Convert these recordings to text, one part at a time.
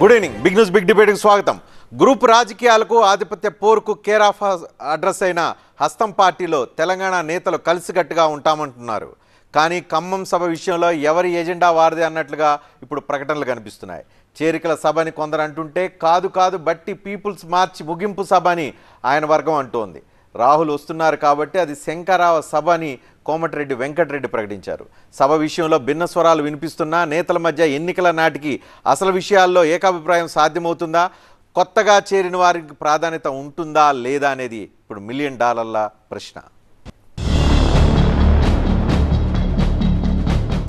Good evening big news big డిబేట్కి స్వాగతం group రాజకీయాలకు ఆధిపత్య పోరుకు కేర్ ఆఫ్ అడ్రస్ అయిన హస్తం పార్టీలో తెలంగాణ నేతలు కలిసికట్టుగా ఉంటామంటున్నారు కానీ ఖమ్మం సభ విషయంలో ఎవరి ఎజెండా వారిది అన్నట్లుగా ఇప్పుడు ప్రకటనలు కనిపిస్తున్నాయి చేరికల సభ అని కొందరు అంటుంటే కాదు కాదు బట్టి పీపుల్స్ మార్చి ముగింపు సభ అని ఆయన వర్గం అంటోంది రాహుల్ వస్తున్నారు కాబట్టి అది శంకరావ సభ అని కోమటిరెడ్డి వెంకటరెడ్డి ప్రకటించారు సభ విషయంలో భిన్న స్వరాలు వినిపిస్తున్నా నేతల మధ్య ఎన్నికల నాటికి అసలు విషయాల్లో ఏకాభిప్రాయం సాధ్యమవుతుందా కొత్తగా చేరిన వారికి ప్రాధాన్యత ఉంటుందా లేదా అనేది ఇప్పుడు మిలియన్ డాలర్ల ప్రశ్న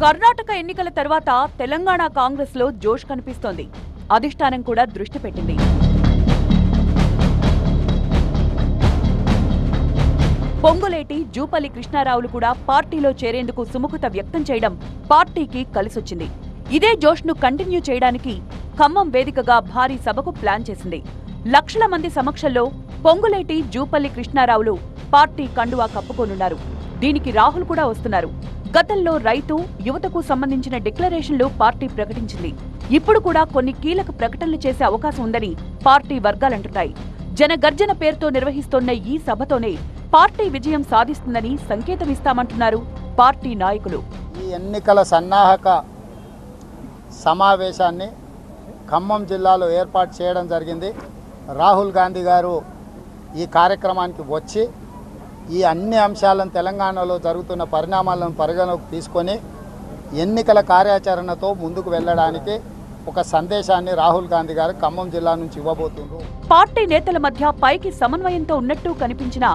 కర్ణాటక ఎన్నికల తర్వాత తెలంగాణ కాంగ్రెస్లో జోష్ కనిపిస్తోంది అధిష్టానం కూడా దృష్టి పెట్టింది పొంగులేటి జూపల్లి కృష్ణారావులు కూడా పార్టీలో చేరేందుకు సుముఖత వ్యక్తం చేయడం పార్టీకి కలిసొచ్చింది ఇదే జోష్ను కంటిన్యూ చేయడానికి ఖమ్మం వేదికగా భారీ సభకు ప్లాన్ చేసింది లక్షల మంది సమక్షంలో పొంగులేటి జూపల్లి కృష్ణారావులు పార్టీ కండువా కప్పుకోనున్నారు దీనికి రాహుల్ కూడా వస్తున్నారు గతంలో రైతు యువతకు సంబంధించిన డిక్లరేషన్లు పార్టీ ప్రకటించింది ఇప్పుడు కూడా కొన్ని కీలక ప్రకటనలు చేసే అవకాశం ఉందని పార్టీ వర్గాలంటున్నాయి జనగర్జన పేరుతో నిర్వహిస్తోన్న ఈ సభతోనే పార్టీ విజయం సాధిస్తుందని సంకేతం ఇస్తామంటున్నారు పార్టీ నాయకులు ఈ ఎన్నికల సన్నాహక సమావేశాన్ని ఖమ్మం జిల్లాలో ఏర్పాటు చేయడం జరిగింది రాహుల్ గాంధీ గారు ఈ కార్యక్రమానికి వచ్చి ఈ అన్ని అంశాలను తెలంగాణలో జరుగుతున్న పరిణామాలను పరిగణలోకి తీసుకొని ఎన్నికల కార్యాచరణతో ముందుకు వెళ్ళడానికి ఒక సందేశాన్ని రాహుల్ గాంధీ గారు ఖమ్మం జిల్లా నుంచి ఇవ్వబోతుంది పార్టీ నేతల మధ్య పైకి సమన్వయంతో ఉన్నట్టు కనిపించిన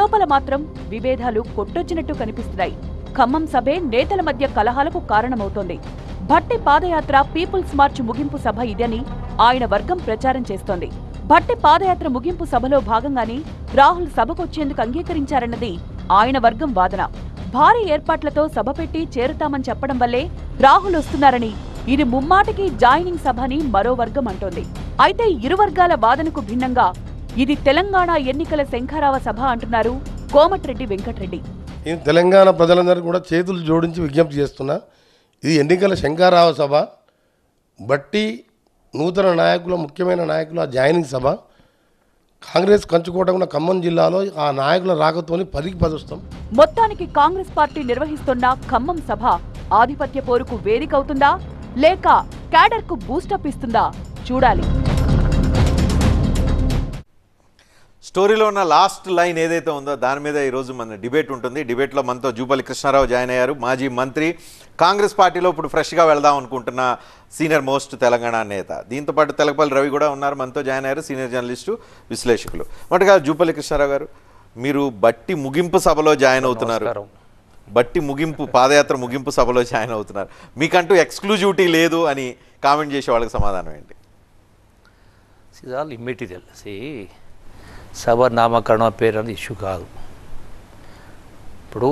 లోపల మాత్రం విభేదాలు కొట్టొచ్చినట్టు కనిపిస్తున్నాయి ఖమ్మం సభే నేతల మధ్య కలహాలకు కారణమవుతోంది భట్టి పాదయాత్ర పీపుల్స్ మార్చ్ ముగింపు సభ ఇదని ఆయన వర్గం ప్రచారం చేస్తోంది భట్టి పాదయాత్ర ముగింపు సభలో భాగంగానే రాహుల్ సభకొచ్చేందుకు అంగీకరించారన్నది ఆయన వర్గం వాదన భారీ ఏర్పాట్లతో సభ పెట్టి చేరుతామని చెప్పడం వల్లే రాహుల్ వస్తున్నారని ఇది ముమ్మాటికి జాయినింగ్ సభని మరో వర్గం అంటోంది అయితే ఇరు వర్గాల వాదనకు భిన్నంగా ఇది తెలంగాణ ఎన్నికల శంఖారావ సభ అంటున్నారు కోమటిరెడ్డి వెంకటరెడ్డి నేను తెలంగాణ ప్రజలందరూ కూడా చేతులు జోడించి విజ్ఞప్తి చేస్తున్నా ఇది ఎన్నికల శంఖారావ సభ బట్టి నూతన నాయకుల ముఖ్యమైన నాయకుల జాయినింగ్ సభ కాంగ్రెస్ కంచుకోవడం ఖమ్మం జిల్లాలో ఆ నాయకుల రాకతోని పదికి పదుస్తాం మొత్తానికి కాంగ్రెస్ పార్టీ నిర్వహిస్తున్న ఖమ్మం సభ ఆధిపత్య పోరుకు వేదిక అవుతుందా లేక క్యాడర్కు బూస్టప్ ఇస్తుందా చూడాలి స్టోరీలో ఉన్న లాస్ట్ లైన్ ఏదైతే ఉందో దాని మీద ఈరోజు మన డిబేట్ ఉంటుంది డిబేట్లో మనతో జూపల్లి కృష్ణారావు జాయిన్ అయ్యారు మాజీ మంత్రి కాంగ్రెస్ పార్టీలో ఇప్పుడు ఫ్రెష్గా వెళ్దాం అనుకుంటున్న సీనియర్ మోస్ట్ తెలంగాణ నేత దీంతోపాటు తెలకపల్లి రవి కూడా ఉన్నారు మనతో జాయిన్ అయ్యారు సీనియర్ జర్నలిస్టు విశ్లేషకులు మొదటగా జూపల్లి కృష్ణారావు గారు మీరు బట్టి ముగింపు సభలో జాయిన్ అవుతున్నారు బట్టి ముగింపు పాదయాత్ర ముగింపు సభలో జాయిన్ అవుతున్నారు మీకంటూ ఎక్స్క్లూజివిటీ లేదు అని కామెంట్ చేసే వాళ్ళకి సమాధానం ఏంటి ఇస్ ఆల్ ఇమ్మెటీరియల్ సి సభ నామకరణ పేరు అనేది ఇష్యూ కాదు ఇప్పుడు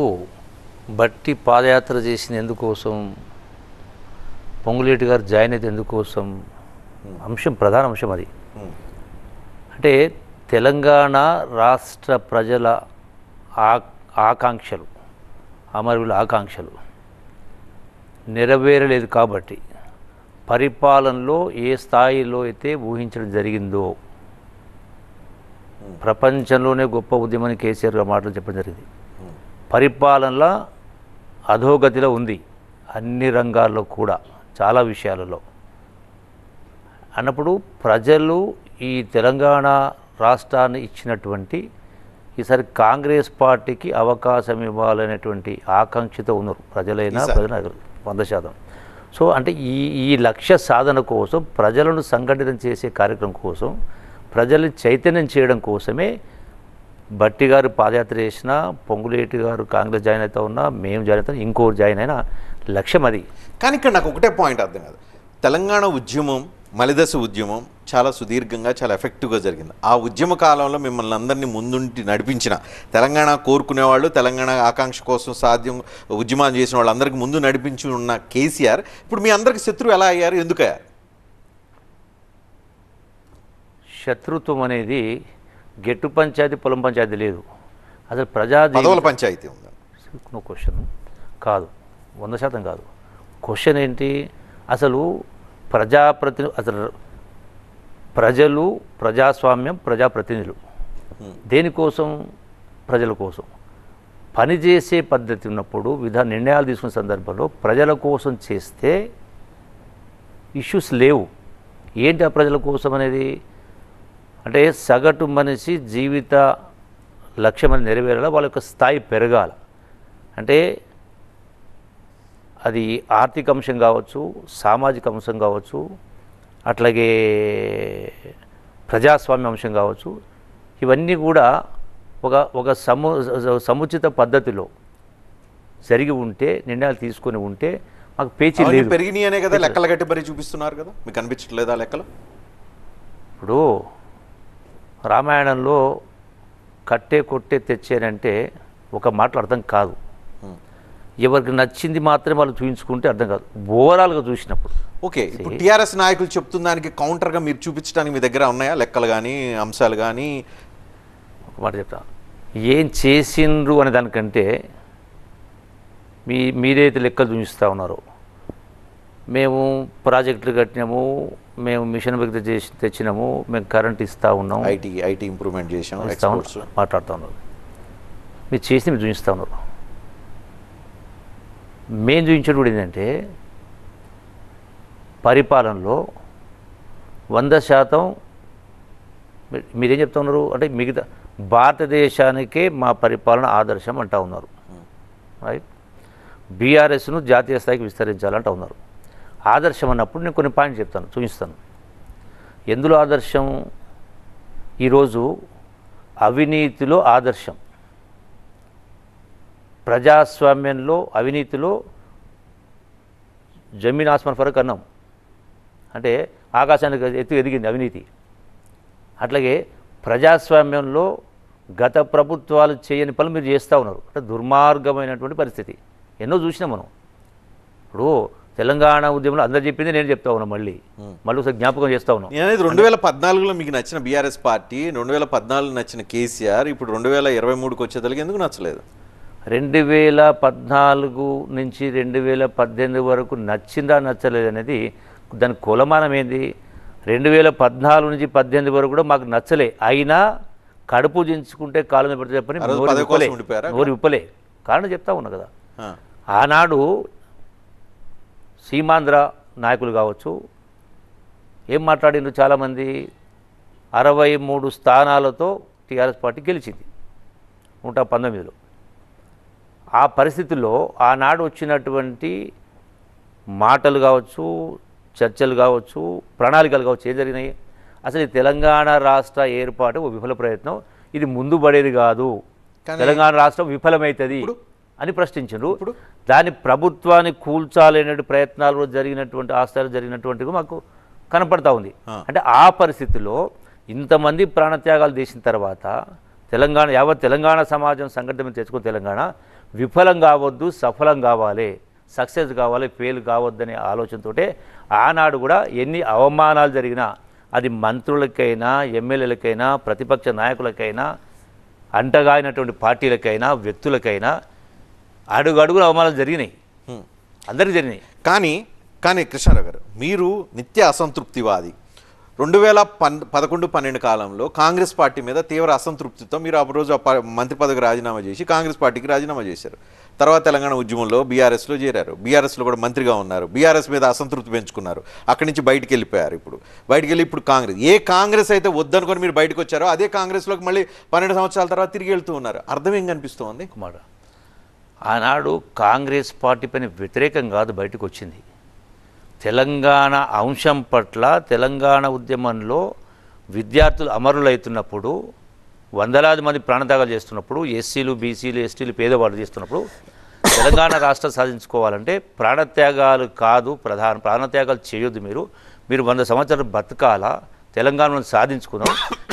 బట్టి పాదయాత్ర చేసిన ఎందుకోసం పొంగులేటి గారు జాయిన్ అయితే ఎందుకోసం అంశం ప్రధాన అంశం అది అంటే తెలంగాణ రాష్ట్ర ప్రజల ఆకాంక్షలు అమరుల ఆకాంక్షలు నెరవేరలేదు కాబట్టి పరిపాలనలో ఏ స్థాయిలో అయితే ఊహించడం జరిగిందో ప్రపంచంలోనే గొప్ప ఉద్యమని కేసీఆర్ గారు మాటలు చెప్పడం జరిగింది పరిపాలనలో అధోగతిలో ఉంది అన్ని రంగాల్లో కూడా చాలా విషయాలలో అన్నప్పుడు ప్రజలు ఈ తెలంగాణ రాష్ట్రాన్ని ఇచ్చినటువంటి ఈసారి కాంగ్రెస్ పార్టీకి అవకాశం ఇవ్వాలనేటువంటి ఆకాంక్షతో ఉన్నారు ప్రజలైనా ప్రజల వంద శాతం సో అంటే ఈ ఈ లక్ష్య సాధన కోసం ప్రజలను సంఘటితం చేసే కార్యక్రమం కోసం ప్రజలు చైతన్యం చేయడం కోసమే బట్టి గారు పాదయాత్ర చేసిన పొంగులేటి గారు కాంగ్రెస్ జాయిన్ అవుతా ఉన్నా మేము జాయిన్ అవుతాం ఇంకోరు జాయిన్ అయినా లక్ష్యం అది కానీ ఇక్కడ నాకు ఒకటే పాయింట్ అర్థం కాదు తెలంగాణ ఉద్యమం మలిదశ ఉద్యమం చాలా సుదీర్ఘంగా చాలా ఎఫెక్టివ్గా జరిగింది ఆ ఉద్యమ కాలంలో మిమ్మల్ని అందరినీ ముందుంటి నడిపించిన తెలంగాణ కోరుకునేవాళ్ళు తెలంగాణ ఆకాంక్ష కోసం సాధ్యం ఉద్యమాలు చేసిన వాళ్ళు అందరికీ ముందు నడిపించి ఉన్న కేసీఆర్ ఇప్పుడు మీ అందరికి శత్రువు ఎలా అయ్యారు అయ్యారు శత్రుత్వం అనేది గెట్టు పంచాయతీ పొలం పంచాయతీ లేదు అసలు ప్రజా పంచాయతీ ఉంది నో క్వశ్చన్ కాదు వంద శాతం కాదు క్వశ్చన్ ఏంటి అసలు ప్రజాప్రతి అసలు ప్రజలు ప్రజాస్వామ్యం ప్రజాప్రతినిధులు దేనికోసం ప్రజల కోసం పనిచేసే పద్ధతి ఉన్నప్పుడు వివిధ నిర్ణయాలు తీసుకున్న సందర్భంలో ప్రజల కోసం చేస్తే ఇష్యూస్ లేవు ఏంటి ఆ ప్రజల కోసం అనేది అంటే సగటు మనిషి జీవిత లక్ష్యం అని నెరవేరాలి వాళ్ళ యొక్క స్థాయి పెరగాలి అంటే అది ఆర్థిక అంశం కావచ్చు సామాజిక అంశం కావచ్చు అట్లాగే ప్రజాస్వామ్య అంశం కావచ్చు ఇవన్నీ కూడా ఒక ఒక సము సముచిత పద్ధతిలో జరిగి ఉంటే నిర్ణయాలు తీసుకొని ఉంటే మాకు పేచి లేదు పెరిగినాయనే కదా లెక్కలు కట్టి మరీ చూపిస్తున్నారు కదా మీకు అనిపించట్లేదా లెక్కలు ఇప్పుడు రామాయణంలో కట్టే కొట్టే తెచ్చేనంటే ఒక మాటలు అర్థం కాదు ఎవరికి నచ్చింది మాత్రమే వాళ్ళు చూపించుకుంటే అర్థం కాదు ఓవరాల్గా చూసినప్పుడు ఓకే ఇప్పుడు టీఆర్ఎస్ నాయకులు చెప్తున్న దానికి కౌంటర్గా మీరు చూపించడానికి మీ దగ్గర ఉన్నాయా లెక్కలు కానీ అంశాలు కానీ ఒక మాట చెప్తా ఏం చేసిండ్రు అనే దానికంటే మీ మీరైతే లెక్కలు చూపిస్తూ ఉన్నారో మేము ప్రాజెక్టులు కట్టినాము మేము మిషన్ వ్యక్తి చేసి తెచ్చినాము మేము కరెంట్ ఇస్తూ ఉన్నాము ఐటీ ఐటీ ఇంప్రూవ్మెంట్ చేసాము మాట్లాడుతూ ఉన్నారు మీరు చేసి మీరు చూపిస్తూ ఉన్నారు మేము చూపించడం కూడా ఏంటంటే పరిపాలనలో వంద శాతం మీరేం చెప్తా ఉన్నారు అంటే మిగతా భారతదేశానికే మా పరిపాలన ఆదర్శం అంటూ ఉన్నారు రైట్ బీఆర్ఎస్ను జాతీయ స్థాయికి విస్తరించాలంటూ ఉన్నారు ఆదర్శం అన్నప్పుడు నేను కొన్ని పాయింట్లు చెప్తాను చూపిస్తాను ఎందులో ఆదర్శం ఈరోజు అవినీతిలో ఆదర్శం ప్రజాస్వామ్యంలో అవినీతిలో జమీన్ ఆస్మాన్ ఫరక్ అన్నాం అంటే ఆకాశానికి ఎత్తు ఎదిగింది అవినీతి అట్లాగే ప్రజాస్వామ్యంలో గత ప్రభుత్వాలు చేయని పనులు మీరు చేస్తూ ఉన్నారు అంటే దుర్మార్గమైనటువంటి పరిస్థితి ఎన్నో చూసినాం మనం ఇప్పుడు తెలంగాణ ఉద్యమంలో అందరు చెప్పింది నేను చెప్తా ఉన్నా మళ్ళీ మళ్ళీ ఒకసారి జ్ఞాపకం చేస్తా ఉన్నాను నేను రెండు వేల పద్నాలుగులో మీకు నచ్చిన బీఆర్ఎస్ పార్టీ రెండు వేల పద్నాలుగు నచ్చిన కేసీఆర్ ఇప్పుడు రెండు వేల ఇరవై మూడుకి వచ్చేదానికి ఎందుకు నచ్చలేదు రెండు వేల పద్నాలుగు నుంచి రెండు వేల పద్దెనిమిది వరకు నచ్చిందా నచ్చలేదు అనేది దాని కులమానం ఏంది రెండు వేల పద్నాలుగు నుంచి పద్దెనిమిది వరకు కూడా మాకు నచ్చలే అయినా కడుపు దించుకుంటే కాలం పెడితే చెప్పని నోరు విప్పలే కారణం చెప్తా ఉన్నా కదా ఆనాడు సీమాంధ్ర నాయకులు కావచ్చు ఏం మాట్లాడిండ్రు చాలామంది అరవై మూడు స్థానాలతో టీఆర్ఎస్ పార్టీ గెలిచింది నూట పంతొమ్మిదిలో ఆ పరిస్థితుల్లో ఆనాడు వచ్చినటువంటి మాటలు కావచ్చు చర్చలు కావచ్చు ప్రణాళికలు కావచ్చు ఏం జరిగినాయి అసలు తెలంగాణ రాష్ట్ర ఏర్పాటు ఒక విఫల ప్రయత్నం ఇది ముందు పడేది కాదు తెలంగాణ రాష్ట్రం విఫలమవుతుంది అని ప్రశ్నించారు ఇప్పుడు దాని ప్రభుత్వాన్ని కూల్చాలనే ప్రయత్నాలు జరిగినటువంటి ఆస్థలు జరిగినటువంటివి మాకు కనపడతా ఉంది అంటే ఆ పరిస్థితిలో ఇంతమంది ప్రాణత్యాగాలు చేసిన తర్వాత తెలంగాణ యావత్ తెలంగాణ సమాజం సంఘటన తెచ్చుకున్న తెలంగాణ విఫలం కావద్దు సఫలం కావాలి సక్సెస్ కావాలి ఫెయిల్ కావద్దనే ఆలోచనతో ఆనాడు కూడా ఎన్ని అవమానాలు జరిగినా అది మంత్రులకైనా ఎమ్మెల్యేలకైనా ప్రతిపక్ష నాయకులకైనా అంటగాయినటువంటి పార్టీలకైనా వ్యక్తులకైనా అడుగులు అవమానాలు జరిగినాయి అందరికీ జరిగినాయి కానీ కానీ కృష్ణారావు గారు మీరు నిత్య అసంతృప్తివాది రెండు వేల పన్ పదకొండు పన్నెండు కాలంలో కాంగ్రెస్ పార్టీ మీద తీవ్ర అసంతృప్తితో మీరు ఆ రోజు మంత్రి పదవికి రాజీనామా చేసి కాంగ్రెస్ పార్టీకి రాజీనామా చేశారు తర్వాత తెలంగాణ ఉద్యమంలో బీఆర్ఎస్లో చేరారు బీఆర్ఎస్లో కూడా మంత్రిగా ఉన్నారు బీఆర్ఎస్ మీద అసంతృప్తి పెంచుకున్నారు అక్కడి నుంచి బయటికి వెళ్ళిపోయారు ఇప్పుడు బయటికి వెళ్ళి ఇప్పుడు కాంగ్రెస్ ఏ కాంగ్రెస్ అయితే వద్దనుకొని మీరు బయటకు వచ్చారో అదే కాంగ్రెస్లోకి మళ్ళీ పన్నెండు సంవత్సరాల తర్వాత తిరిగి వెళ్తూ ఉన్నారు అర్థం ఏం కనిపిస్తుంది మాట ఆనాడు కాంగ్రెస్ పార్టీ పైన వ్యతిరేకం కాదు బయటకు వచ్చింది తెలంగాణ అంశం పట్ల తెలంగాణ ఉద్యమంలో విద్యార్థులు అమరులవుతున్నప్పుడు వందలాది మంది ప్రాణత్యాగాలు చేస్తున్నప్పుడు ఎస్సీలు బీసీలు ఎస్టీలు పేదవాళ్ళు చేస్తున్నప్పుడు తెలంగాణ రాష్ట్రం సాధించుకోవాలంటే ప్రాణత్యాగాలు కాదు ప్రధాన ప్రాణత్యాగాలు చేయొద్దు మీరు మీరు వంద సంవత్సరాలు బతకాలా తెలంగాణలో సాధించుకున్నాం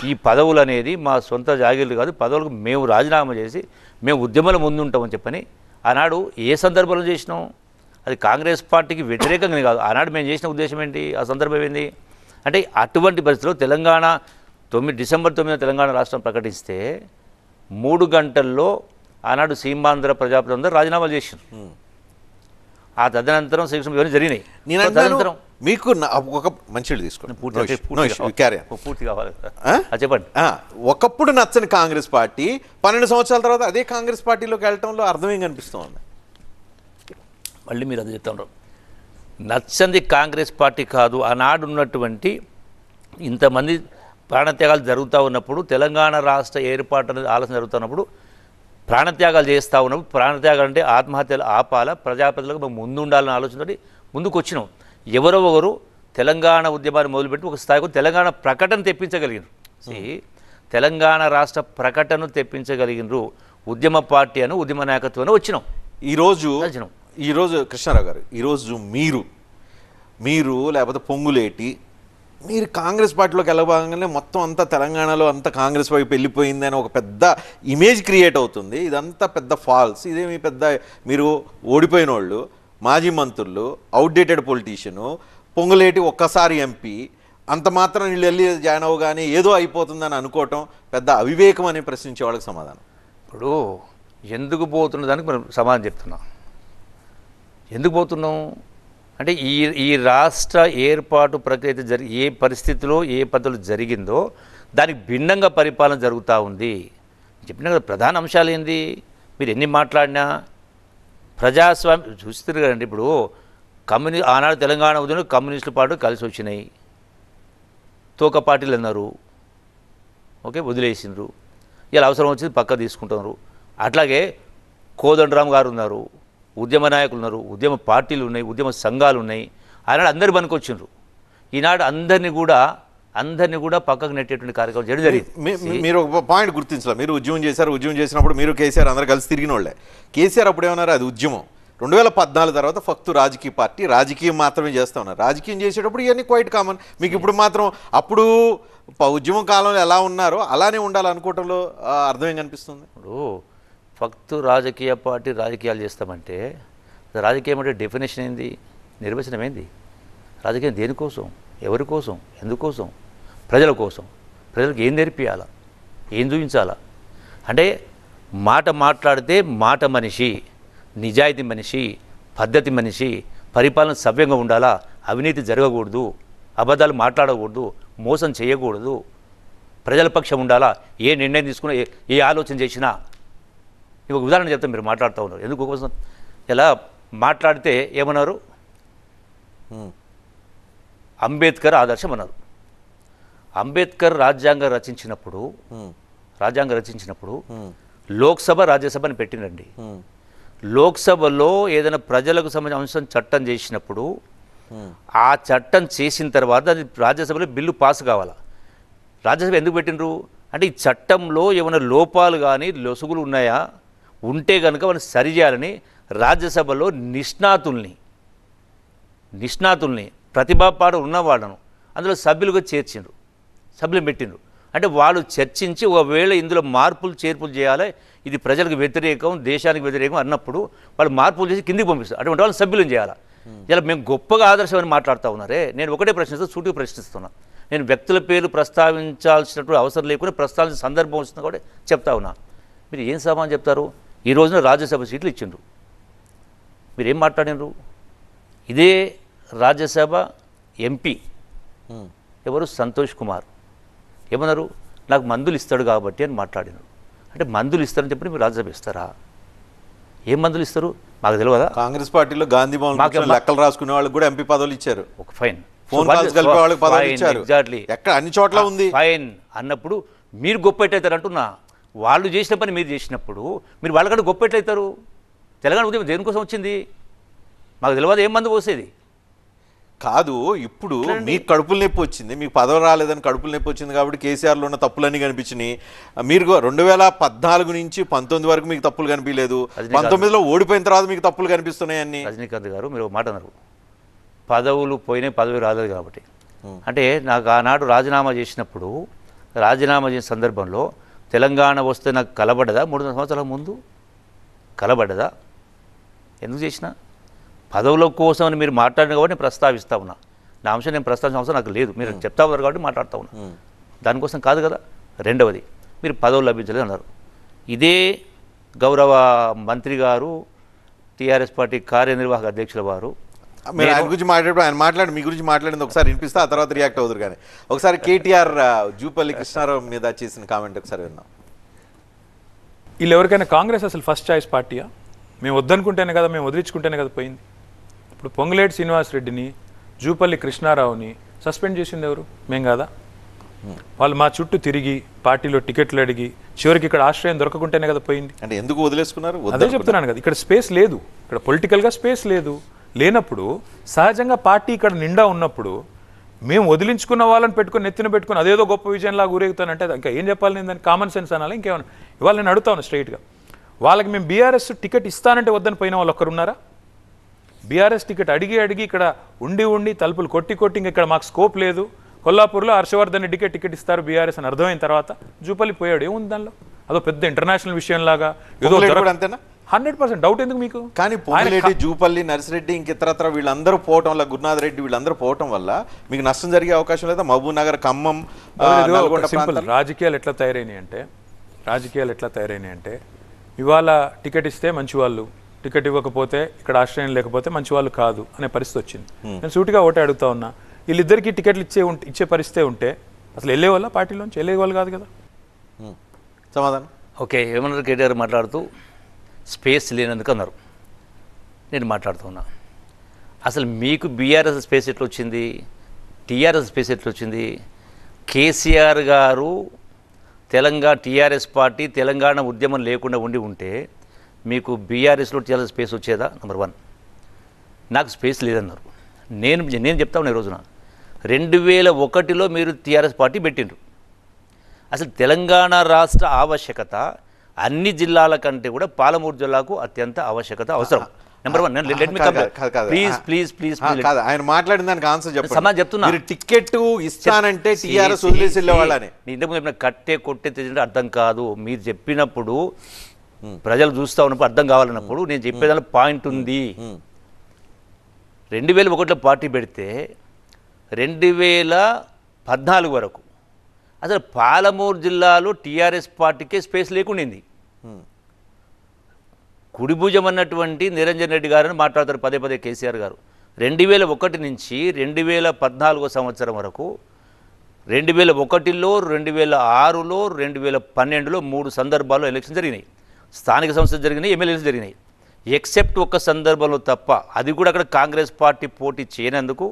ఈ పదవులు అనేది మా సొంత జాగీర్లు కాదు పదవులకు మేము రాజీనామా చేసి మేము ఉద్యమాల ఉంటామని చెప్పని ఆనాడు ఏ సందర్భంలో చేసినాం అది కాంగ్రెస్ పార్టీకి వ్యతిరేకంగానే కాదు ఆనాడు మేము చేసిన ఉద్దేశం ఏంటి ఆ సందర్భం ఏంటి అంటే అటువంటి పరిస్థితుల్లో తెలంగాణ తొమ్మిది డిసెంబర్ తొమ్మిది తెలంగాణ రాష్ట్రం ప్రకటిస్తే మూడు గంటల్లో ఆనాడు సీమాంధ్ర ప్రజాపతి అందరూ రాజీనామాలు చేసినారు ఆ తదనంతరం శ్రీకృష్ణ ఇవన్నీ జరిగినాయి తదనంతరం మీకు ఒక మంచిళ్ళు తీసుకోండి పూర్తి చెప్పండి ఒకప్పుడు నచ్చని కాంగ్రెస్ పార్టీ పన్నెండు సంవత్సరాల తర్వాత అదే కాంగ్రెస్ పార్టీలోకి వెళ్ళటంలో అర్థమేం కనిపిస్తుంది మళ్ళీ మీరు అది చెప్తాను నచ్చంది కాంగ్రెస్ పార్టీ కాదు ఆనాడు ఉన్నటువంటి ఇంతమంది ప్రాణత్యాగాలు జరుగుతూ ఉన్నప్పుడు తెలంగాణ రాష్ట్ర ఏర్పాటు అనేది ఆలోచన జరుగుతున్నప్పుడు ప్రాణత్యాగాలు చేస్తూ ఉన్నప్పుడు ప్రాణత్యాగాలు అంటే ఆత్మహత్యలు ఆపాల ప్రజాపతిలకు మేము ముందు ఉండాలని ఆలోచన ముందుకు వచ్చినాం ఎవరో ఒకరు తెలంగాణ ఉద్యమాన్ని మొదలుపెట్టి ఒక స్థాయికి తెలంగాణ ప్రకటన తెప్పించగలిగినారు తెలంగాణ రాష్ట్ర ప్రకటన తెప్పించగలిగినరు ఉద్యమ పార్టీ అని ఉద్యమ నాయకత్వం వచ్చినాం ఈరోజు ఈరోజు కృష్ణారావు గారు ఈరోజు మీరు మీరు లేకపోతే పొంగులేటి మీరు కాంగ్రెస్ పార్టీలోకి వెళ్ళభాగంగానే మొత్తం అంతా తెలంగాణలో అంతా కాంగ్రెస్ వైపు వెళ్ళిపోయింది అని ఒక పెద్ద ఇమేజ్ క్రియేట్ అవుతుంది ఇదంతా పెద్ద ఫాల్స్ ఇదే మీ పెద్ద మీరు ఓడిపోయిన వాళ్ళు మాజీ మంత్రులు అవుట్డేటెడ్ పొలిటీషియను పొంగులేటి ఒక్కసారి ఎంపీ అంత మాత్రం వీళ్ళు వెళ్ళి జాయిన్ అవ్వగానే ఏదో అయిపోతుందని అనుకోవటం పెద్ద అవివేకం అని ప్రశ్నించే వాళ్ళకి సమాధానం ఇప్పుడు ఎందుకు పోతున్న దానికి మనం సమాధానం చెప్తున్నాం ఎందుకు పోతున్నాం అంటే ఈ ఈ రాష్ట్ర ఏర్పాటు ప్రక్రియ జరి ఏ పరిస్థితిలో ఏ పద్ధతులు జరిగిందో దానికి భిన్నంగా పరిపాలన జరుగుతూ ఉంది చెప్పిన కదా ప్రధాన అంశాలు ఏంది మీరు ఎన్ని మాట్లాడినా ప్రజాస్వామ్య చూస్తున్నారు కదండి ఇప్పుడు కమ్యూని ఆనాడు తెలంగాణ ఉదయం కమ్యూనిస్టుల పాటు కలిసి వచ్చినాయి తోక పార్టీలు అన్నారు ఓకే వదిలేసినారు ఇలా అవసరం వచ్చింది పక్క తీసుకుంటున్నారు అట్లాగే కోదండరామ్ గారు ఉన్నారు ఉద్యమ నాయకులు ఉన్నారు ఉద్యమ పార్టీలు ఉన్నాయి ఉద్యమ సంఘాలు ఉన్నాయి ఆనాడు అందరు పనికొచ్చినారు ఈనాడు అందరినీ కూడా అందరినీ కూడా పక్కకు నెట్టేటువంటి కార్యక్రమం చేయడం జరిగింది మీరు ఒక పాయింట్ గుర్తించాలి మీరు ఉద్యమం చేశారు ఉద్యమం చేసినప్పుడు మీరు కేసీఆర్ అందరూ కలిసి తిరిగిన వాళ్ళే కేసీఆర్ అప్పుడు ఏమన్నారు అది ఉద్యమం రెండు వేల పద్నాలుగు తర్వాత ఫక్తు రాజకీయ పార్టీ రాజకీయం మాత్రమే చేస్తూ ఉన్నారు రాజకీయం చేసేటప్పుడు ఇవన్నీ క్వైట్ కామన్ మీకు ఇప్పుడు మాత్రం అప్పుడు ఉద్యమం కాలంలో ఎలా ఉన్నారో అలానే ఉండాలనుకోవటంలో అర్థమేం కనిపిస్తుంది ఇప్పుడు ఫక్తు రాజకీయ పార్టీ రాజకీయాలు చేస్తామంటే రాజకీయం అంటే డెఫినేషన్ ఏంది నిర్వచనం ఏంది రాజకీయం దేనికోసం ఎవరి కోసం ఎందుకోసం ప్రజల కోసం ప్రజలకు ఏం నేర్పియాలా ఏం చూపించాలా అంటే మాట మాట్లాడితే మాట మనిషి నిజాయితీ మనిషి పద్ధతి మనిషి పరిపాలన సవ్యంగా ఉండాలా అవినీతి జరగకూడదు అబద్ధాలు మాట్లాడకూడదు మోసం చేయకూడదు ప్రజల పక్షం ఉండాలా ఏ నిర్ణయం తీసుకున్నా ఏ ఆలోచన చేసినా ఇవి ఒక ఉదాహరణ చెప్తాను మీరు మాట్లాడుతూ ఉన్నారు ఎందుకు కోసం ఇలా మాట్లాడితే ఏమన్నారు అంబేద్కర్ ఆదర్శం అన్నారు అంబేద్కర్ రాజ్యాంగం రచించినప్పుడు రాజ్యాంగం రచించినప్పుడు లోక్సభ రాజ్యసభ అని పెట్టినండి లోక్సభలో ఏదైనా ప్రజలకు సంబంధించిన అంశం చట్టం చేసినప్పుడు ఆ చట్టం చేసిన తర్వాత అది రాజ్యసభలో బిల్లు పాస్ కావాలా రాజ్యసభ ఎందుకు పెట్టినరు అంటే ఈ చట్టంలో ఏమైనా లోపాలు కానీ లొసుగులు ఉన్నాయా ఉంటే కనుక మనం సరిచేయాలని రాజ్యసభలో నిష్ణాతుల్ని నిష్ణాతుల్ని ప్రతిభాపాడు ఉన్నవాళ్ళను అందులో సభ్యులుగా చేర్చిండ్రు సభ్యులు పెట్టిండ్రు అంటే వాళ్ళు చర్చించి ఒకవేళ ఇందులో మార్పులు చేర్పులు చేయాలి ఇది ప్రజలకు వ్యతిరేకం దేశానికి వ్యతిరేకం అన్నప్పుడు వాళ్ళు మార్పులు చేసి కిందికి పంపిస్తారు అటువంటి వాళ్ళు సభ్యులను చేయాలి hmm. ఇలా మేము గొప్పగా ఆదర్శమని మాట్లాడుతూ ఉన్నారే నేను ఒకటే ప్రశ్నిస్తూ సూటిగా ప్రశ్నిస్తున్నా నేను వ్యక్తుల పేర్లు ప్రస్తావించాల్సినటువంటి అవసరం లేకుండా ప్రస్తావించిన సందర్భం వచ్చింది కూడా చెప్తా ఉన్నా మీరు ఏం సమానం చెప్తారు ఈ రోజున రాజ్యసభ సీట్లు ఇచ్చిండ్రు మీరేం మాట్లాడినరు ఇదే రాజ్యసభ ఎంపీ hmm. ఎవరు సంతోష్ కుమార్ ఏమన్నారు నాకు మందులు ఇస్తాడు కాబట్టి అని మాట్లాడినారు అంటే మందులు ఇస్తారని చెప్పి మీరు రాజ్యసభ ఇస్తారా ఏం మందులు ఇస్తారు మాకు తెలియదా కాంగ్రెస్ పార్టీలో గాంధీ భవన్ లెక్కలు రాసుకునే వాళ్ళకి కూడా ఎంపీ పదవులు ఇచ్చారు ఒక ఫైన్ ఫోన్ ఎగ్జాక్ట్లీ ఎక్కడ అన్ని చోట్ల ఉంది ఫైన్ అన్నప్పుడు మీరు గొప్ప అంటున్నా వాళ్ళు చేసిన పని మీరు చేసినప్పుడు మీరు వాళ్ళకంటే గొప్ప ఎట్లయితారు తెలంగాణ ఉద్యమం దేనికోసం వచ్చింది మాకు తెలియదు ఏం మందు పోసేది కాదు ఇప్పుడు మీకు కడుపులు నొప్పి వచ్చింది మీకు పదవి రాలేదని కడుపులు నొప్పి వచ్చింది కాబట్టి కేసీఆర్లో ఉన్న తప్పులన్నీ కనిపించినాయి మీరు రెండు వేల పద్నాలుగు నుంచి పంతొమ్మిది వరకు మీకు తప్పులు కనిపించలేదు పంతొమ్మిదిలో ఓడిపోయిన తర్వాత మీకు తప్పులు కనిపిస్తున్నాయని రజనీకాంత్ గారు మీరు మాట అన్నారు పదవులు పోయినాయి పదవి రాలేదు కాబట్టి అంటే నాకు ఆనాడు రాజీనామా చేసినప్పుడు రాజీనామా చేసిన సందర్భంలో తెలంగాణ వస్తే నాకు కలబడ్డదా మూడు సంవత్సరాల ముందు కలబడదా ఎందుకు చేసినా పదవుల కోసం అని మీరు మాట్లాడిన కాబట్టి నేను ప్రస్తావిస్తా ఉన్నా నా అంశం నేను ప్రస్తావించిన అవసరం నాకు లేదు మీరు చెప్తా ఉన్నారు కాబట్టి మాట్లాడుతూ ఉన్నా దానికోసం కాదు కదా రెండవది మీరు పదవులు లభించలేదు అన్నారు ఇదే గౌరవ మంత్రి గారు టీఆర్ఎస్ పార్టీ కార్యనిర్వాహక అధ్యక్షుల వారు మీరు ఆయన గురించి మాట్లాడే ఆయన మాట్లాడి మీ గురించి మాట్లాడింది ఒకసారి వినిపిస్తే ఆ తర్వాత రియాక్ట్ అవుతారు కానీ ఒకసారి కేటీఆర్ జూపల్లి కృష్ణారావు మీద చేసిన కామెంట్ ఒకసారి విన్నాం వీళ్ళు ఎవరికైనా కాంగ్రెస్ అసలు ఫస్ట్ చాయిస్ పార్టీయా మేము వద్దనుకుంటేనే కదా మేము వదిలించుకుంటేనే కదా పోయింది ఇప్పుడు పొంగులేటి శ్రీనివాసరెడ్డిని జూపల్లి కృష్ణారావుని సస్పెండ్ చేసింది ఎవరు మేం కాదా వాళ్ళు మా చుట్టూ తిరిగి పార్టీలో టికెట్లు అడిగి చివరికి ఇక్కడ ఆశ్రయం దొరకకుంటేనే కదా పోయింది అంటే ఎందుకు వదిలేసుకున్నారు అదే చెప్తున్నాను కదా ఇక్కడ స్పేస్ లేదు ఇక్కడ పొలిటికల్గా స్పేస్ లేదు లేనప్పుడు సహజంగా పార్టీ ఇక్కడ నిండా ఉన్నప్పుడు మేము వదిలించుకున్న వాళ్ళని పెట్టుకుని నెత్తిన పెట్టుకుని అదేదో గొప్ప విజయంలాగా ఊరేగుతానంటే ఇంకా ఏం చెప్పాలి నేను దానికి కామన్ సెన్స్ అనాలి ఇంకేమన్నా ఇవాళ నేను అడుగుతాను స్ట్రైట్గా వాళ్ళకి మేము బీఆర్ఎస్ టికెట్ ఇస్తానంటే వద్దని పోయిన వాళ్ళు ఒక్కరున్నారా బీఆర్ఎస్ టికెట్ అడిగి అడిగి ఇక్కడ ఉండి ఉండి తలుపులు కొట్టి కొట్టి ఇక్కడ మాకు స్కోప్ లేదు కొల్లాపూర్లో హర్షవర్ధన్ రెడ్డికే టికెట్ ఇస్తారు బీఆర్ఎస్ అని అర్థమైన తర్వాత జూపల్లి పోయాడు ఏముంది దానిలో అదో పెద్ద ఇంటర్నేషనల్ లాగా ఏదో అంతేనా హండ్రెడ్ పర్సెంట్ డౌట్ ఎందుకు మీకు కానీ పొంగిరెడ్డి జూపల్లి నర్సిరెడ్డి ఇతరత్ర వీళ్ళందరూ పోవటం వల్ల గురునాథ్ రెడ్డి వీళ్ళందరూ పోవటం వల్ల మీకు నష్టం జరిగే అవకాశం లేదా మహబూబ్ నగర్ ఖమ్మం సింపుల్ రాజకీయాలు ఎట్లా తయారైనాయి అంటే రాజకీయాలు ఎట్లా తయారైనాయి అంటే ఇవాళ టికెట్ ఇస్తే మంచి వాళ్ళు టికెట్ ఇవ్వకపోతే ఇక్కడ ఆశ్రయం లేకపోతే మంచి వాళ్ళు కాదు అనే పరిస్థితి వచ్చింది నేను సూటిగా ఓటే అడుగుతా ఉన్నా వీళ్ళిద్దరికీ టికెట్లు ఇచ్చే ఇచ్చే పరిస్థితి ఉంటే అసలు వెళ్ళే వాళ్ళ పార్టీలోంచి వెళ్ళే వాళ్ళు కాదు కదా సమాధానం ఓకే హేమంత్ కేటీఆర్ మాట్లాడుతూ స్పేస్ లేనందుకు అన్నారు నేను మాట్లాడుతున్నా అసలు మీకు బీఆర్ఎస్ స్పేస్ ఎట్లా వచ్చింది టీఆర్ఎస్ స్పేస్ ఎట్లా వచ్చింది కేసీఆర్ గారు తెలంగాణ టీఆర్ఎస్ పార్టీ తెలంగాణ ఉద్యమం లేకుండా ఉండి ఉంటే మీకు బీఆర్ఎస్లో టీఆర్ఎస్ స్పేస్ వచ్చేదా నెంబర్ వన్ నాకు స్పేస్ లేదన్నారు నేను నేను చెప్తా ఉన్నా ఈ రోజున రెండు వేల ఒకటిలో మీరు టీఆర్ఎస్ పార్టీ పెట్టిండ్రు అసలు తెలంగాణ రాష్ట్ర ఆవశ్యకత అన్ని జిల్లాల కంటే కూడా పాలమూరు జిల్లాకు అత్యంత ఆవశ్యకత అవసరం number one let please please please ఆయన మాట్లాడిన దానికి ఆన్సర్ చెప్పండి సమాజ్ చెప్తున్నా టికెట్ ఇస్తానంటే టీఆర్ఎస్ వదిలేసి వెళ్ళే వాళ్ళని ఇంతకు చెప్పిన కట్టే కొట్టే తెలియడం అర్థం కాదు మీరు చెప్పినప్పుడు ప్రజలు చూస్తూ ఉన్నప్పుడు అర్థం కావాలన్నప్పుడు నేను చెప్పేదాని పాయింట్ ఉంది రెండు వేల ఒకటిలో పార్టీ పెడితే రెండు వేల పద్నాలుగు వరకు అసలు పాలమూరు జిల్లాలో టీఆర్ఎస్ పార్టీకే స్పేస్ లేకుండింది కుడిభుజం అన్నటువంటి నిరంజన్ రెడ్డి గారని మాట్లాడతారు పదే పదే కేసీఆర్ గారు రెండు వేల ఒకటి నుంచి రెండు వేల పద్నాలుగో సంవత్సరం వరకు రెండు వేల ఒకటిలో రెండు వేల ఆరులో రెండు వేల పన్నెండులో మూడు సందర్భాల్లో ఎలక్షన్ జరిగినాయి స్థానిక సంస్థలు జరిగినాయి ఎమ్మెల్యేలు జరిగినాయి ఎక్సెప్ట్ ఒక సందర్భంలో తప్ప అది కూడా అక్కడ కాంగ్రెస్ పార్టీ పోటీ చేయనందుకు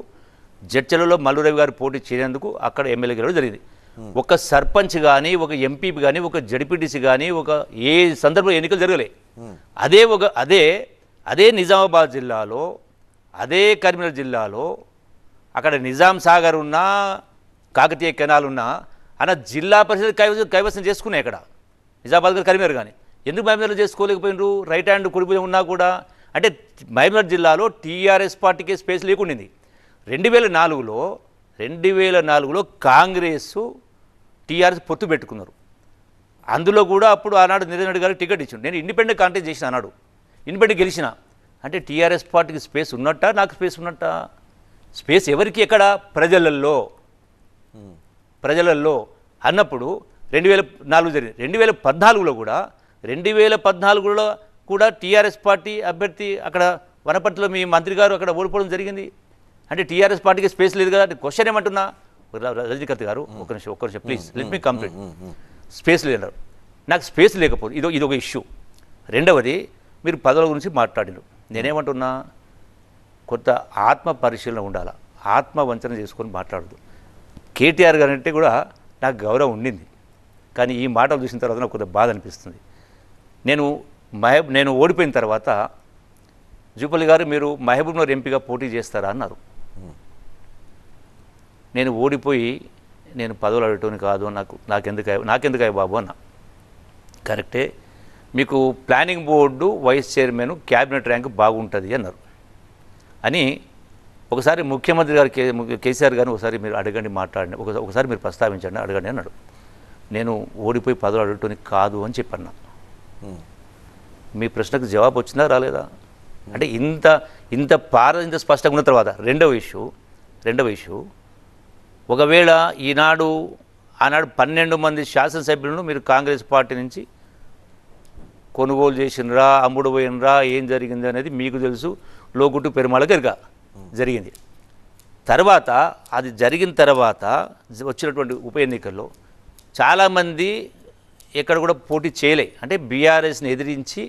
జడ్చలలో మల్లురవి గారు పోటీ చేయనందుకు అక్కడ ఎమ్మెల్యే గెలవడం జరిగింది hmm. ఒక సర్పంచ్ కానీ ఒక ఎంపీ కానీ ఒక జడిపిటిసి కానీ ఒక ఏ సందర్భంలో ఎన్నికలు జరగలే hmm. అదే ఒక అదే అదే నిజామాబాద్ జిల్లాలో అదే కరీంనగర్ జిల్లాలో అక్కడ నిజాం సాగర్ ఉన్నా కాకతీయ కెనాల్ ఉన్నా అన్న జిల్లా పరిషత్ కైవసం కైవసం చేసుకున్నాయి అక్కడ నిజామాబాద్ కరీంనగర్ కానీ ఎందుకు మైమర్లు చేసుకోలేకపోయినారు రైట్ హ్యాండ్ కుడిపోయి ఉన్నా కూడా అంటే మహబూబ్నగర్ జిల్లాలో టీఆర్ఎస్ పార్టీకి స్పేస్ లేకుండింది రెండు వేల నాలుగులో రెండు వేల నాలుగులో కాంగ్రెస్ టీఆర్ఎస్ పొత్తు పెట్టుకున్నారు అందులో కూడా అప్పుడు ఆనాడు నిరంజన్ రెడ్డి గారు టికెట్ ఇచ్చాడు నేను ఇండిపెండెంట్ కాంటెస్ట్ చేసిన ఆనాడు ఇండిపెండెంట్ గెలిచిన అంటే టీఆర్ఎస్ పార్టీకి స్పేస్ ఉన్నట్ట నాకు స్పేస్ ఉన్నట్ట స్పేస్ ఎవరికి ఎక్కడ ప్రజలల్లో ప్రజలల్లో అన్నప్పుడు రెండు వేల నాలుగు జరిగింది రెండు వేల పద్నాలుగులో కూడా రెండు వేల పద్నాలుగులో కూడా టీఆర్ఎస్ పార్టీ అభ్యర్థి అక్కడ వనపర్తిలో మీ మంత్రి గారు అక్కడ ఓడిపోవడం జరిగింది అంటే టీఆర్ఎస్ పార్టీకి స్పేస్ లేదు కదా క్వశ్చన్ ఏమంటున్నా రజనీకాంత్ గారు ఒక నిమిషం ఒక్క నిమిషం please let me complete space లేదన్నారు నాకు స్పేస్ లేకపోతే ఇదో ఇదొక ఇష్యూ రెండవది మీరు పదవుల గురించి మాట్లాడినారు నేనేమంటున్నా కొంత ఆత్మ పరిశీలన ఉండాలి ఆత్మ వంచన చేసుకొని మాట్లాడదు కేటీఆర్ గారంటే కూడా నాకు గౌరవం ఉండింది కానీ ఈ మాటలు చూసిన తర్వాత నాకు కొంత బాధ అనిపిస్తుంది నేను మహబ్ నేను ఓడిపోయిన తర్వాత జూపల్లి గారు మీరు నగర్ ఎంపీగా పోటీ చేస్తారా అన్నారు నేను ఓడిపోయి నేను పదవులు అడగటం కాదు నాకు నాకెందుకు నాకెందుకాయ బాబు అన్న కరెక్టే మీకు planning board vice chairman cabinet rank బాగుంటుంది అన్నారు అని ఒకసారి ముఖ్యమంత్రి గారు కేసీఆర్ గారిని ఒకసారి మీరు అడగండి మాట్లాడండి ఒకసారి మీరు ప్రస్తావించండి అడగండి అన్నాడు నేను ఓడిపోయి పదవులు అడగటానికి కాదు అని చెప్పన్నాను మీ ప్రశ్నకు జవాబు వచ్చిందా రాలేదా అంటే ఇంత ఇంత పార ఇంత స్పష్టంగా ఉన్న తర్వాత రెండవ ఇష్యూ రెండవ ఇష్యూ ఒకవేళ ఈనాడు ఆనాడు పన్నెండు మంది శాసనసభ్యులను మీరు కాంగ్రెస్ పార్టీ నుంచి కొనుగోలు చేసినరా అమ్ముడు పోయినరా ఏం జరిగింది అనేది మీకు తెలుసు లోగుట్టు పెరుమాళ గరిక జరిగింది తర్వాత అది జరిగిన తర్వాత వచ్చినటువంటి ఉప ఎన్నికల్లో చాలామంది ఎక్కడ కూడా పోటీ చేయలే అంటే బీఆర్ఎస్ని ఎదిరించి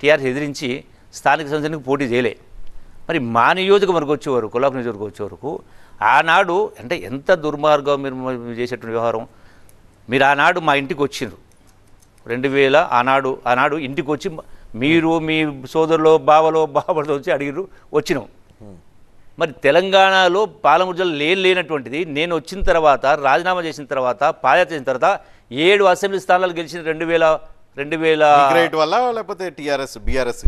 టీఆర్ఎస్ ఎదిరించి స్థానిక సంస్థలకు పోటీ చేయలే మరి మా నియోజకవర్గం వచ్చే వరకు నియోజకవర్గం వచ్చే ఆనాడు అంటే ఎంత దుర్మార్గం మీరు చేసేటువంటి వ్యవహారం మీరు ఆనాడు మా ఇంటికి వచ్చిండ్రు రెండు వేల ఆనాడు ఆనాడు ఇంటికి వచ్చి మీరు మీ సోదరులు బావలో బావలతో వచ్చి అడిగిరు వచ్చినాం మరి తెలంగాణలో పాలమూర్జలు లేని లేనటువంటిది నేను వచ్చిన తర్వాత రాజీనామా చేసిన తర్వాత పాదయాత్ర చేసిన తర్వాత ఏడు అసెంబ్లీ స్థానాలు గెలిచిన రెండు వేల రెండు వేల వల్ల లేకపోతే టీఆర్ఎస్ బీఆర్ఎస్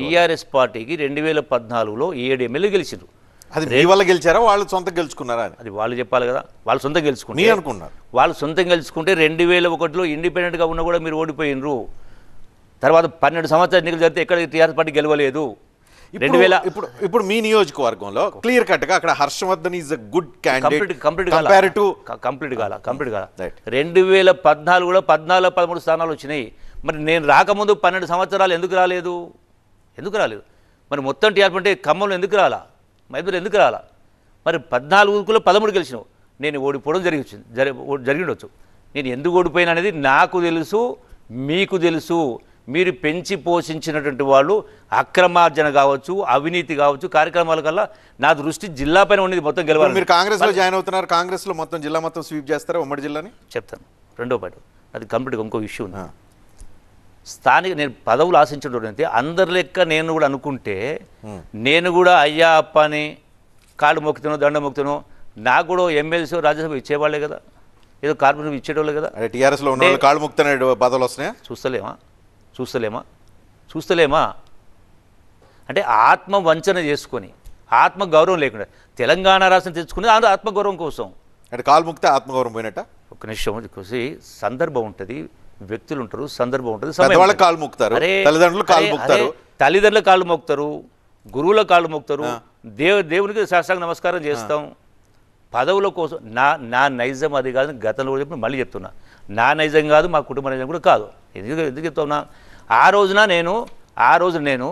టీఆర్ఎస్ పార్టీకి రెండు వేల పద్నాలుగులో ఏడు ఎమ్మెల్యే గెలిచారు అది మీ వల్ల గెలిచారా వాళ్ళు సొంత గెలుచుకున్నారా అది వాళ్ళు చెప్పాలి కదా వాళ్ళు సొంత గెలుచుకుని అనుకున్నారు వాళ్ళు సొంతం గెలుచుకుంటే రెండు వేల ఒకటిలో ఇండిపెండెంట్గా ఉన్నా కూడా మీరు ఓడిపోయినరు తర్వాత పన్నెండు సంవత్సరాలు ఎన్నికలు జరిగితే ఎక్కడ టీఆర్ఎస్ పార్టీ గెలవలేదు రెండు వేల ఇప్పుడు ఇప్పుడు మీ నియోజకవర్గంలో క్లియర్ కట్ గా అక్కడ Harshavardhan is good candidate complete complete complete కాల కంప్లీట్ కాల రెండు వేల పద్నాలుగులో పద్నాలుగు పదమూడు స్థానాలు వచ్చినాయి మరి నేను రాకముందు పన్నెండు సంవత్సరాలు ఎందుకు రాలేదు ఎందుకు రాలేదు మరి మొత్తం టీఆర్పీ అంటే ఖమ్మంలో ఎందుకు రాలా మైదూరు ఎందుకు రాలా మరి పద్నాలుగులో పదమూడు గెలిచినావు నేను ఓడిపోవడం జరిగి జరిగి ఉండొచ్చు నేను ఎందుకు ఓడిపోయినా అనేది నాకు తెలుసు మీకు తెలుసు మీరు పెంచి పోషించినటువంటి వాళ్ళు అక్రమార్జన కావచ్చు అవినీతి కావచ్చు కార్యక్రమాల కల్లా నా దృష్టి జిల్లా పైన ఉండేది మొత్తం గెలవాలి మీరు కాంగ్రెస్లో జాయిన్ అవుతున్నారు కాంగ్రెస్లో మొత్తం జిల్లా మొత్తం స్వీప్ చేస్తారా ఉమ్మడి జిల్లాని చెప్తాను రెండో పాటు అది కంప్లీట్గా ఇంకో ఇష్యూ ఉంది స్థానిక నేను పదవులు ఆశించడం అయితే అందరి లెక్క నేను కూడా అనుకుంటే నేను కూడా అయ్యా అప్ప అని కాళ్ళు మొక్కుతాను దండ మొక్కుతాను నాకు కూడా ఎమ్మెల్సీ రాజ్యసభ ఇచ్చేవాళ్ళే కదా ఏదో కార్పొరేషన్ ఇచ్చేటోళ్ళు కదా టీఆర్ఎస్లో ఉన్న వాళ్ళు కాళ్ళు మొక్కుతున్నాడు పదవులు వస్తున్నాయా చూస్తలేమా చూస్తలేమా చూస్తలేమా అంటే ఆత్మ వంచన చేసుకొని ఆత్మ గౌరవం లేకుండా తెలంగాణ రాష్ట్రం తెచ్చుకునేది ఆత్మగౌరవం కోసం అంటే కాల్ముక్త ఆత్మగౌరవం పోయినట్ట ఒక నిమిషం చూసి సందర్భం ఉంటుంది వ్యక్తులు ఉంటారు సందర్భం ఉంటుంది కాలు మొక్కుతారు తల్లిదండ్రులు కాలు మొక్కుతారు తల్లిదండ్రులు కాళ్ళు మొక్కుతారు గురువుల కాళ్ళు మొక్కుతారు దేవ దేవునికి శాస్త్రాంగ నమస్కారం చేస్తాం పదవుల కోసం నా నా నైజం అది కాదు గతంలో చెప్పి మళ్ళీ చెప్తున్నా నా నైజం కాదు మా కుటుంబ నైజం కూడా కాదు ఎందుకు ఎందుకు చెప్తున్నా ఆ రోజున నేను ఆ రోజు నేను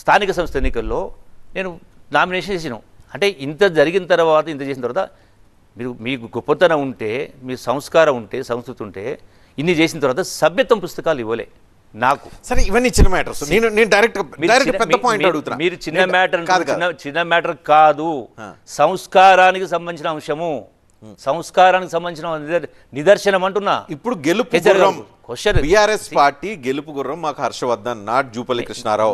స్థానిక సంస్థ ఎన్నికల్లో నేను నామినేషన్ చేసిన అంటే ఇంత జరిగిన తర్వాత ఇంత చేసిన తర్వాత మీరు మీకు గొప్పతనం ఉంటే మీ సంస్కారం ఉంటే సంస్కృతి ఉంటే ఇన్ని చేసిన తర్వాత సభ్యత్వం పుస్తకాలు ఇవ్వలే నాకు సరే ఇవన్నీ చిన్న మ్యాటర్స్ నేను నేను డైరెక్ట్ డైరెక్ట్ పెద్ద పాయింట్ అడుగుతున్నా మీరు చిన్న మ్యాటర్ చిన్న మ్యాటర్ కాదు సంస్కారానికి సంబంధించిన అంశము సంస్కారానికి సంబంధించిన నిదర్శనం అంటున్నా ఇప్పుడు గెలుపు గుర్రం క్వశ్చన్ పార్టీ గెలుపు గుర్రం మాకు హర్షవర్ధన్ నాట్ జూపల్లి కృష్ణారావు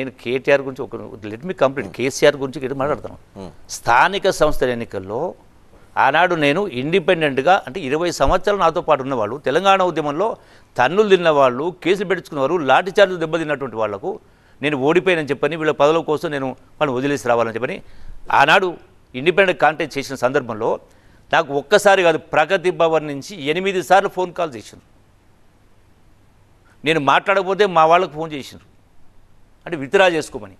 నేను కేటీఆర్ గురించి ఒక లెట్ మీ కంప్లీట్ కేసీఆర్ గురించి మాట్లాడతాను hmm. hmm. స్థానిక సంస్థల ఎన్నికల్లో ఆనాడు నేను ఇండిపెండెంట్గా అంటే ఇరవై సంవత్సరాలు నాతో పాటు ఉన్నవాళ్ళు తెలంగాణ ఉద్యమంలో తన్నులు తిన్నవాళ్ళు కేసులు పెట్టించుకున్నవారు లాఠీచార్జీలు దెబ్బతిన్నటువంటి వాళ్లకు నేను ఓడిపోయానని చెప్పని వీళ్ళ పదవుల కోసం నేను వాళ్ళని వదిలేసి రావాలని చెప్పని ఆనాడు ఇండిపెండెంట్ కాంటెక్ట్ చేసిన సందర్భంలో నాకు ఒక్కసారి కాదు ప్రగతి భవన్ నుంచి ఎనిమిది సార్లు ఫోన్ కాల్ చేసినారు నేను మాట్లాడకపోతే మా వాళ్ళకు ఫోన్ చేసినారు అంటే విత్డ్రా చేసుకోమని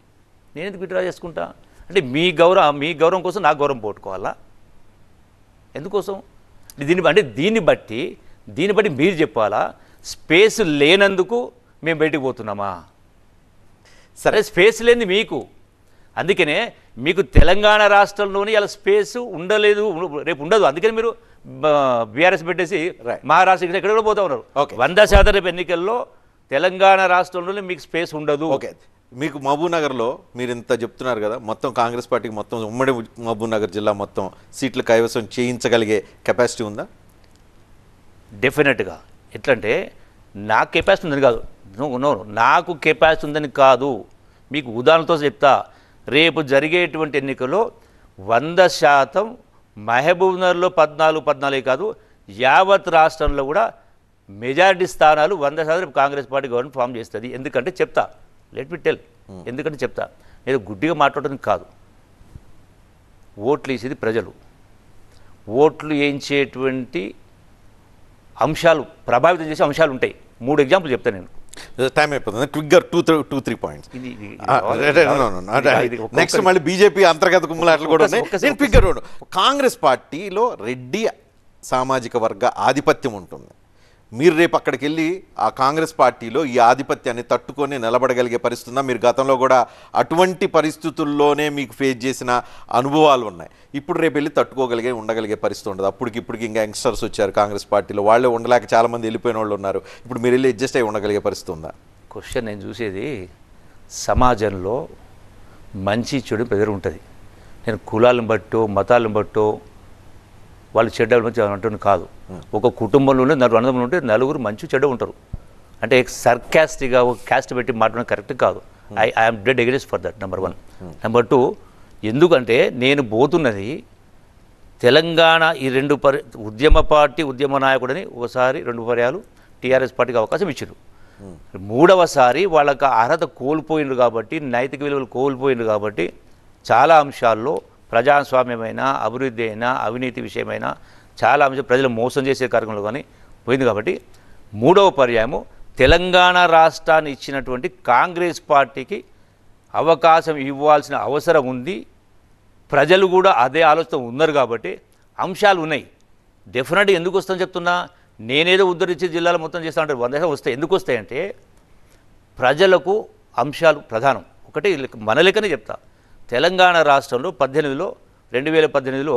నేను ఎందుకు విత్డ్రా చేసుకుంటా అంటే మీ గౌరవ మీ గౌరవం కోసం నా గౌరవం పోట్టుకోవాలా ఎందుకోసం దీన్ని అంటే దీన్ని బట్టి దీన్ని బట్టి మీరు చెప్పాలా స్పేస్ లేనందుకు మేము బయటకు పోతున్నామా సరే స్పేస్ లేని మీకు అందుకనే మీకు తెలంగాణ రాష్ట్రంలోని అలా స్పేస్ ఉండలేదు రేపు ఉండదు అందుకని మీరు బీఆర్ఎస్ పెట్టేసి మహారాష్ట్ర ఎక్కడ కూడా పోతా ఉన్నారు వంద శాతం రేపు ఎన్నికల్లో తెలంగాణ రాష్ట్రంలోనే మీకు స్పేస్ ఉండదు ఓకే మీకు మహబూబ్నగర్లో మీరు ఇంత చెప్తున్నారు కదా మొత్తం కాంగ్రెస్ పార్టీకి మొత్తం ఉమ్మడి మహబూబ్నగర్ జిల్లా మొత్తం సీట్లు కైవసం చేయించగలిగే కెపాసిటీ ఉందా డెఫినెట్గా ఎట్లంటే నాకు కెపాసిటీ ఉందని కాదు నాకు కెపాసిటీ ఉందని కాదు మీకు ఉదాహరణతో చెప్తా రేపు జరిగేటువంటి ఎన్నికలో వంద శాతం మహబూబ్నగర్లో పద్నాలుగు పద్నాలుగు కాదు యావత్ రాష్ట్రంలో కూడా మెజారిటీ స్థానాలు వంద శాతం కాంగ్రెస్ పార్టీ గవర్నమెంట్ ఫామ్ చేస్తుంది ఎందుకంటే చెప్తా లెట్ మీ టెల్ ఎందుకంటే చెప్తా నేను గుడ్డిగా మాట్లాడటం కాదు ఓట్లు వేసేది ప్రజలు ఓట్లు వేయించేటువంటి అంశాలు ప్రభావితం చేసే అంశాలు ఉంటాయి మూడు ఎగ్జాంపుల్ చెప్తాను నేను టైం అయిపోతుంది క్విక్గా two three two three points next మళ్ళీ బీజేపీ అంతర్గత కుమ్మలాట్లు కూడా ఉన్నాయి నేను కాంగ్రెస్ పార్టీలో రెడ్డి సామాజిక వర్గ ఆధిపత్యం ఉంటుంది మీరు రేపు అక్కడికి వెళ్ళి ఆ కాంగ్రెస్ పార్టీలో ఈ ఆధిపత్యాన్ని తట్టుకొని నిలబడగలిగే పరిస్థితున్నా మీరు గతంలో కూడా అటువంటి పరిస్థితుల్లోనే మీకు ఫేస్ చేసిన అనుభవాలు ఉన్నాయి ఇప్పుడు రేపు వెళ్ళి తట్టుకోగలిగే ఉండగలిగే పరిస్థితి ఉండదు అప్పటికి ఇప్పటికి ఇంకా యంగ్స్టర్స్ వచ్చారు కాంగ్రెస్ పార్టీలో వాళ్ళే ఉండలేక చాలామంది వెళ్ళిపోయిన వాళ్ళు ఉన్నారు ఇప్పుడు మీరు వెళ్ళి అడ్జస్ట్ అయ్యి ఉండగలిగే పరిస్థితి ఉందా క్వశ్చన్ నేను చూసేది సమాజంలో మంచి చెడు బెదిరి ఉంటుంది నేను కులాలను బట్టో మతాలను బట్టో వాళ్ళు చెడ్డ మంచి అంటుంది కాదు hmm. ఒక కుటుంబంలోనే నలుగురు అన్నదమ్ములు ఉంటే నలుగురు మంచి చెడ్డ ఉంటారు అంటే సర్కాస్ట్గా ఒక క్యాస్ట్ పెట్టి మాట్లాడడం కరెక్ట్ కాదు I I'm dead against for that number one number two ఎందుకంటే నేను పోతున్నది తెలంగాణ ఈ రెండు పరి ఉద్యమ పార్టీ ఉద్యమ నాయకుడని ఒకసారి రెండు పర్యాలు టీఆర్ఎస్ పార్టీకి అవకాశం ఇచ్చారు hmm. మూడవసారి వాళ్ళకి అర్హత కోల్పోయిండ్రు కాబట్టి నైతిక విలువలు కోల్పోయిండ్రు కాబట్టి చాలా అంశాల్లో ప్రజాస్వామ్యమైన అభివృద్ధి అయినా అవినీతి విషయమైన చాలా అంశం ప్రజలు మోసం చేసే కార్యక్రమంలో కానీ పోయింది కాబట్టి మూడవ పర్యాయము తెలంగాణ రాష్ట్రాన్ని ఇచ్చినటువంటి కాంగ్రెస్ పార్టీకి అవకాశం ఇవ్వాల్సిన అవసరం ఉంది ప్రజలు కూడా అదే ఆలోచన ఉన్నారు కాబట్టి అంశాలు ఉన్నాయి డెఫినెట్గా ఎందుకు వస్తుందని చెప్తున్నా నేనేదో ఉద్ధరించే జిల్లాలు మొత్తం చేస్తా ఉంటారు వంద వస్తాయి ఎందుకు వస్తాయంటే ప్రజలకు అంశాలు ప్రధానం ఒకటి మన లెక్కనే చెప్తా తెలంగాణ రాష్ట్రంలో పద్దెనిమిదిలో రెండు వేల పద్దెనిమిదిలో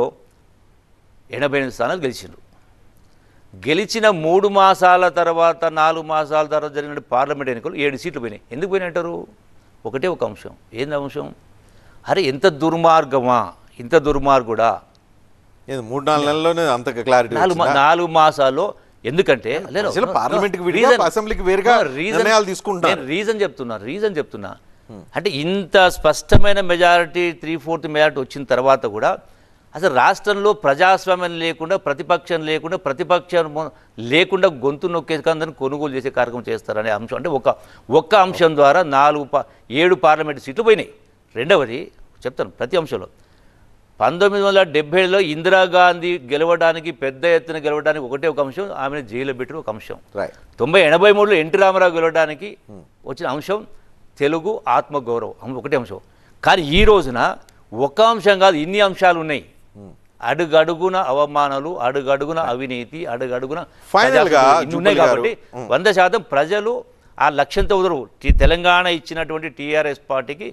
ఎనభై ఎనిమిది స్థానాలు గెలిచిండ్రు గెలిచిన మూడు మాసాల తర్వాత నాలుగు మాసాల తర్వాత జరిగిన పార్లమెంట్ ఎన్నికలు ఏడు సీట్లు పోయినాయి ఎందుకు పోయినంటారు ఒకటే ఒక అంశం ఏంది అంశం అరే ఎంత దుర్మార్గమా ఇంత దుర్మార్గుడా మూడు నాలుగు నెలల్లోనే అంత క్లారిటీ నాలుగు నాలుగు మాసాల్లో ఎందుకంటే పార్లమెంట్కి అసెంబ్లీకి వేరుగా రీజన్ తీసుకుంటా రీజన్ చెప్తున్నా రీజన్ చెప్తున్నా అంటే ఇంత స్పష్టమైన మెజారిటీ త్రీ ఫోర్త్ మెజారిటీ వచ్చిన తర్వాత కూడా అసలు రాష్ట్రంలో ప్రజాస్వామ్యం లేకుండా ప్రతిపక్షం లేకుండా ప్రతిపక్షం లేకుండా గొంతు నొక్కేకందని కొనుగోలు చేసే కార్యక్రమం చేస్తారనే అంశం అంటే ఒక ఒక్క అంశం ద్వారా నాలుగు ఏడు పార్లమెంటు సీట్లు పోయినాయి రెండవది చెప్తాను ప్రతి అంశంలో పంతొమ్మిది వందల డెబ్బైలో ఇందిరాగాంధీ గెలవడానికి పెద్ద ఎత్తున గెలవడానికి ఒకటే ఒక అంశం ఆమెను జైల్లో పెట్టిన ఒక అంశం తొంభై ఎనభై మూడులో ఎన్టీ రామారావు గెలవడానికి hmm. వచ్చిన అంశం తెలుగు ఆత్మగౌరవం ఒకటే అంశం కానీ ఈ రోజున ఒక అంశం కాదు ఇన్ని అంశాలు ఉన్నాయి అడుగడుగున అవమానాలు అడుగడుగున అవినీతి అడుగడుగున ఉన్నాయి కాబట్టి వంద శాతం ప్రజలు ఆ లక్ష్యంతో వదరు తెలంగాణ ఇచ్చినటువంటి టీఆర్ఎస్ పార్టీకి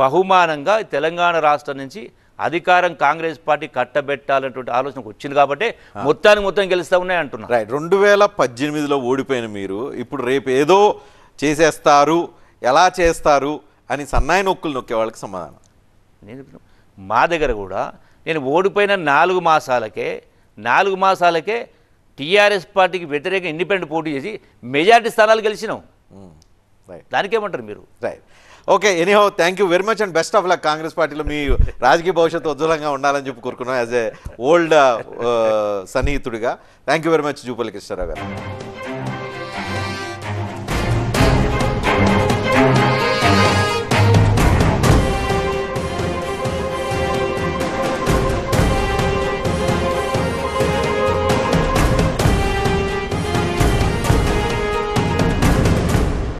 బహుమానంగా తెలంగాణ రాష్ట్రం నుంచి అధికారం కాంగ్రెస్ పార్టీ కట్టబెట్టాలన్నటువంటి ఆలోచనకు వచ్చింది కాబట్టి మొత్తానికి మొత్తం గెలుస్తా ఉన్నాయి అంటున్నారు రెండు వేల పద్దెనిమిదిలో ఓడిపోయిన మీరు ఇప్పుడు రేపు ఏదో చేసేస్తారు ఎలా చేస్తారు అని సన్నాయి నొక్కులు నొక్కే వాళ్ళకి సమాధానం నేను మా దగ్గర కూడా నేను ఓడిపోయిన నాలుగు మాసాలకే నాలుగు మాసాలకే టీఆర్ఎస్ పార్టీకి వ్యతిరేక ఇండిపెండెంట్ పోటీ చేసి మెజార్టీ స్థానాలు గెలిచినాం రైట్ దానికేమంటారు మీరు right okay anyhow thank you very much and best of luck Congress పార్టీలో మీ రాజకీయ భవిష్యత్తు ఉజ్వలంగా ఉండాలని చెప్పి కోరుకున్నాం యాజ్ ఏ ఓల్డ్ సన్నిహితుడిగా thank you very much Jupalli Krishnarao గారు